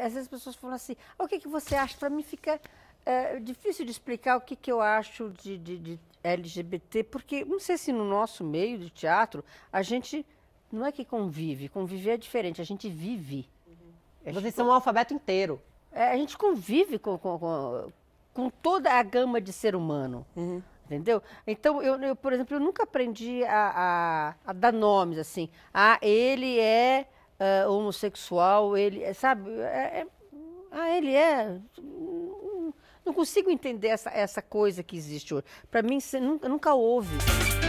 às vezes as pessoas falam assim, ah, o que, que você acha? Para mim fica é, difícil de explicar o que, que eu acho de, de, de LGBT, porque não sei se no nosso meio de teatro a gente não é que convive, conviver é diferente, a gente vive. Uhum. Vocês são um alfabeto inteiro. É, a gente convive com, com, com, com, toda a gama de ser humano. Uhum. Entendeu? Então, eu, eu, por exemplo, eu nunca aprendi a, a, a, dar nomes assim. Ah, ele é uh, homossexual, ele, eh, sabe? É, é, ah, ele é. Não consigo entender essa, essa coisa que existe hoje. Para mim, nunca, nunca houve.